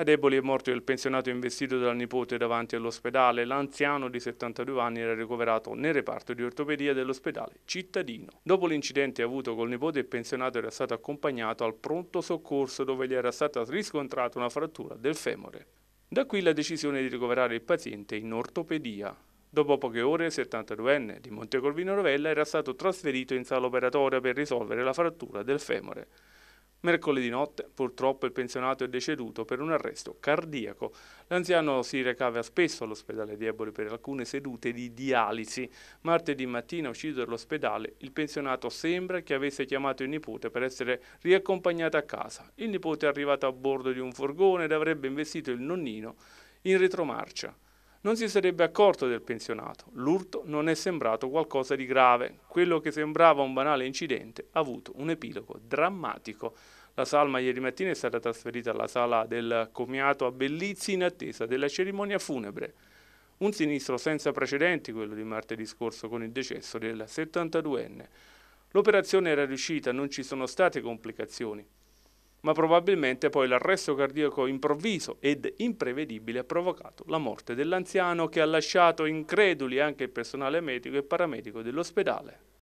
A Deboli è morto il pensionato investito dal nipote davanti all'ospedale. L'anziano di 72 anni era ricoverato nel reparto di ortopedia dell'ospedale cittadino. Dopo l'incidente avuto col nipote, il pensionato era stato accompagnato al pronto soccorso dove gli era stata riscontrata una frattura del femore. Da qui la decisione di ricoverare il paziente in ortopedia. Dopo poche ore il 72enne di Montecolvino Rovella era stato trasferito in sala operatoria per risolvere la frattura del femore. Mercoledì notte purtroppo il pensionato è deceduto per un arresto cardiaco. L'anziano si recava spesso all'ospedale di Eboli per alcune sedute di dialisi. Martedì mattina uscito dall'ospedale il pensionato sembra che avesse chiamato il nipote per essere riaccompagnato a casa. Il nipote è arrivato a bordo di un furgone ed avrebbe investito il nonnino in retromarcia non si sarebbe accorto del pensionato. L'urto non è sembrato qualcosa di grave. Quello che sembrava un banale incidente ha avuto un epilogo drammatico. La salma ieri mattina è stata trasferita alla sala del commiato a Bellizzi in attesa della cerimonia funebre. Un sinistro senza precedenti, quello di martedì scorso con il decesso del 72enne. L'operazione era riuscita, non ci sono state complicazioni ma probabilmente poi l'arresto cardiaco improvviso ed imprevedibile ha provocato la morte dell'anziano che ha lasciato increduli anche il personale medico e paramedico dell'ospedale.